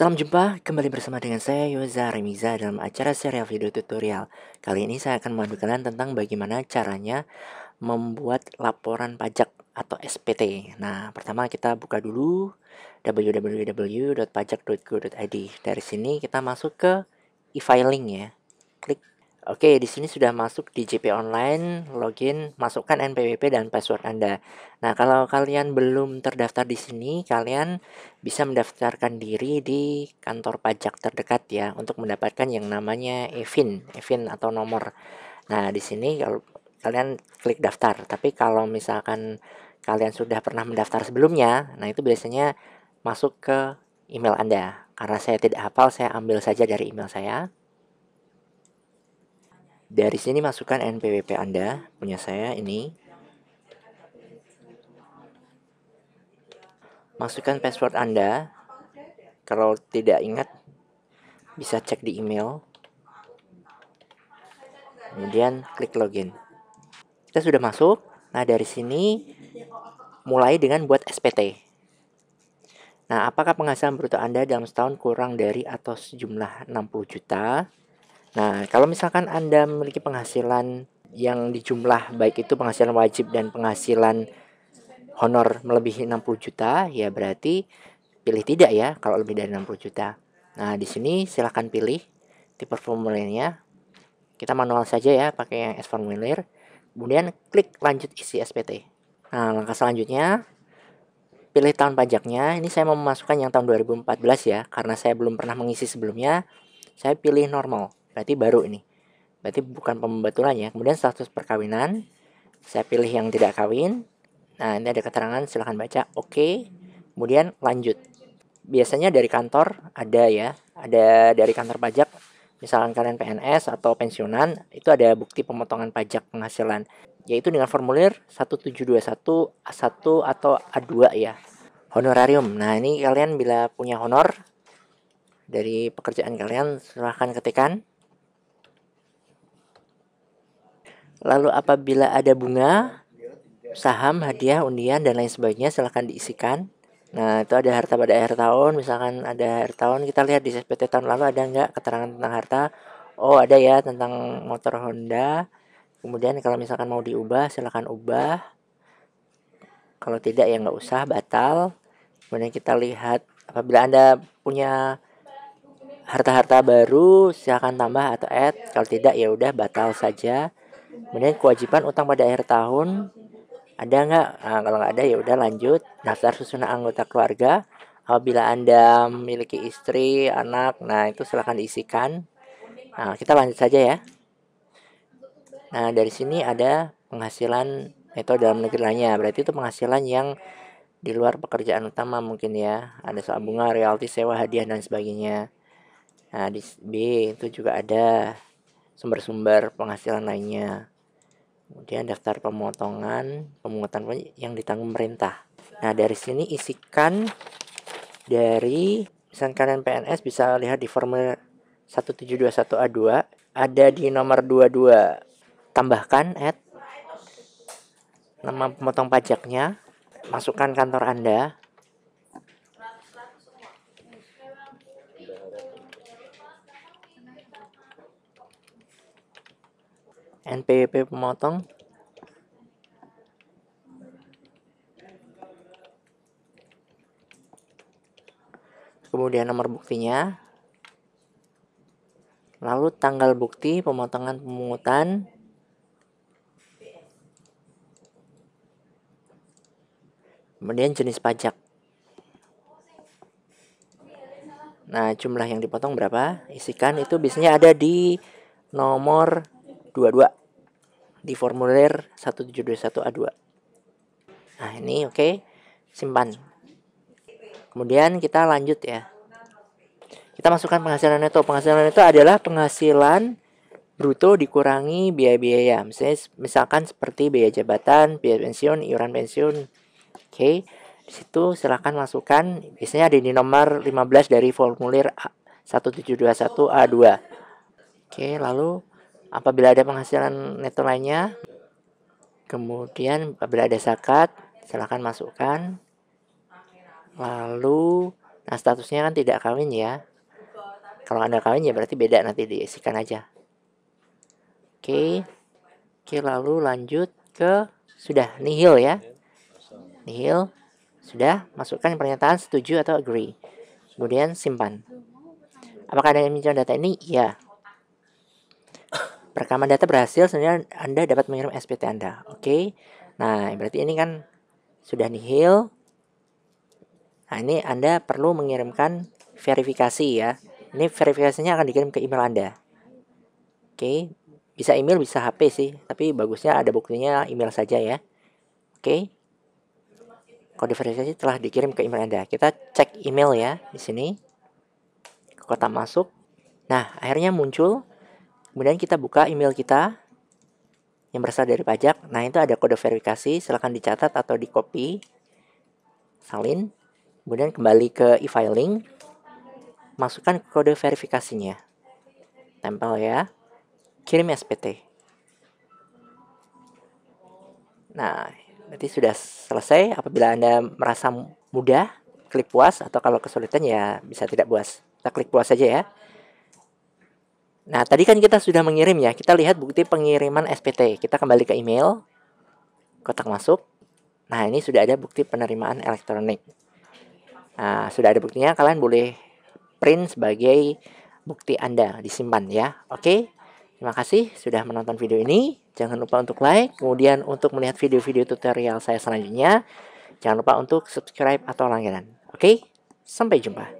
Salam jumpa kembali bersama dengan saya Yoza Remiza dalam acara serial video tutorial. Kali ini saya akan membantu kalian tentang bagaimana caranya membuat laporan pajak atau SPT. Nah, pertama kita buka dulu www.pajak.go.id. Dari sini kita masuk ke e-filing ya. Klik Oke, di sini sudah masuk di JP Online, login, masukkan NPWP dan password Anda. Nah, kalau kalian belum terdaftar di sini, kalian bisa mendaftarkan diri di kantor pajak terdekat ya untuk mendapatkan yang namanya EVIN, EVIN atau nomor. Nah, di sini kalau kalian klik daftar. Tapi kalau misalkan kalian sudah pernah mendaftar sebelumnya, nah itu biasanya masuk ke email Anda. Karena saya tidak hafal, saya ambil saja dari email saya. Dari sini masukkan NPWP Anda, punya saya ini. Masukkan password Anda. Kalau tidak ingat, bisa cek di email. Kemudian klik login. Kita sudah masuk. Nah, dari sini mulai dengan buat SPT. Nah, apakah penghasilan bruto Anda dalam setahun kurang dari atau sejumlah 60 juta? Nah, kalau misalkan Anda memiliki penghasilan yang dijumlah baik itu penghasilan wajib dan penghasilan honor melebihi 60 juta, ya berarti pilih tidak ya kalau lebih dari 60 juta. Nah, di sini silahkan pilih tipe formulirnya. Kita manual saja ya, pakai yang S formulir. Kemudian klik lanjut isi SPT. Nah, langkah selanjutnya pilih tahun pajaknya. Ini saya mau memasukkan yang tahun 2014 ya, karena saya belum pernah mengisi sebelumnya. Saya pilih normal berarti baru ini berarti bukan pembatulan kemudian status perkawinan saya pilih yang tidak kawin nah ini ada keterangan silahkan baca oke okay. kemudian lanjut biasanya dari kantor ada ya ada dari kantor pajak misalkan kalian PNS atau pensiunan itu ada bukti pemotongan pajak penghasilan yaitu dengan formulir 1721 A1 atau A2 ya honorarium nah ini kalian bila punya honor dari pekerjaan kalian silahkan ketikkan Lalu apabila ada bunga, saham, hadiah, undian dan lain sebagainya silahkan diisikan. Nah, itu ada harta pada akhir tahun, misalkan ada akhir tahun kita lihat di SPT tahun lalu ada nggak keterangan tentang harta. Oh, ada ya tentang motor Honda. Kemudian kalau misalkan mau diubah silahkan ubah. Kalau tidak ya nggak usah batal. Kemudian kita lihat apabila Anda punya harta-harta baru silahkan tambah atau add. Kalau tidak ya udah batal saja kemudian kewajiban utang pada akhir tahun ada nggak nah, kalau nggak ada ya udah lanjut daftar susunan anggota keluarga apabila anda memiliki istri anak nah itu silahkan diisikan nah, kita lanjut saja ya nah dari sini ada penghasilan itu dalam negeri lainnya berarti itu penghasilan yang di luar pekerjaan utama mungkin ya ada soal bunga royalti sewa hadiah dan sebagainya nah di B itu juga ada sumber-sumber penghasilan lainnya. Kemudian daftar pemotongan, pemungutan yang ditanggung pemerintah. Nah, dari sini isikan dari misalkan kalian PNS bisa lihat di formulir 1721A2 ada di nomor 22. Tambahkan add nama pemotong pajaknya, masukkan kantor Anda, NPWP pemotong kemudian nomor buktinya lalu tanggal bukti pemotongan pemungutan kemudian jenis pajak nah jumlah yang dipotong berapa isikan itu biasanya ada di nomor 22 di formulir 1721A2. Nah, ini oke, okay. simpan. Kemudian kita lanjut ya. Kita masukkan penghasilan neto. Penghasilan neto adalah penghasilan bruto dikurangi biaya-biaya. Misalnya, misalkan seperti biaya jabatan, biaya pensiun, iuran pensiun. Oke, okay. di situ silahkan masukkan. Biasanya ada di nomor 15 dari formulir A, 1721A2. Oke, okay, lalu apabila ada penghasilan neto lainnya kemudian apabila ada zakat silahkan masukkan lalu nah statusnya kan tidak kawin ya kalau anda kawin ya berarti beda nanti diisikan aja oke okay. oke lalu lanjut ke sudah nihil ya nihil sudah masukkan pernyataan setuju atau agree kemudian simpan apakah ada yang menunjukkan data ini ya Perekaman data berhasil, sebenarnya Anda dapat mengirim SPT Anda. Oke. Okay? Nah, berarti ini kan sudah nihil. Nah, ini Anda perlu mengirimkan verifikasi ya. Ini verifikasinya akan dikirim ke email Anda. Oke, okay? bisa email, bisa HP sih, tapi bagusnya ada buktinya email saja ya. Oke. Okay? Kode verifikasi telah dikirim ke email Anda. Kita cek email ya di sini. Kotak masuk. Nah, akhirnya muncul Kemudian kita buka email kita yang berasal dari pajak. Nah, itu ada kode verifikasi, silahkan dicatat atau di copy, salin, kemudian kembali ke e-filing, masukkan kode verifikasinya, tempel ya, kirim SPT. Nah, nanti sudah selesai. Apabila Anda merasa mudah, klik puas, atau kalau kesulitan ya bisa tidak puas. Kita klik puas saja ya. Nah, tadi kan kita sudah mengirim ya. Kita lihat bukti pengiriman SPT. Kita kembali ke email, kotak masuk. Nah, ini sudah ada bukti penerimaan elektronik. Nah, sudah ada buktinya. Kalian boleh print sebagai bukti Anda disimpan ya. Oke. Terima kasih sudah menonton video ini. Jangan lupa untuk like, kemudian untuk melihat video-video tutorial saya selanjutnya, jangan lupa untuk subscribe atau langganan. Oke, sampai jumpa.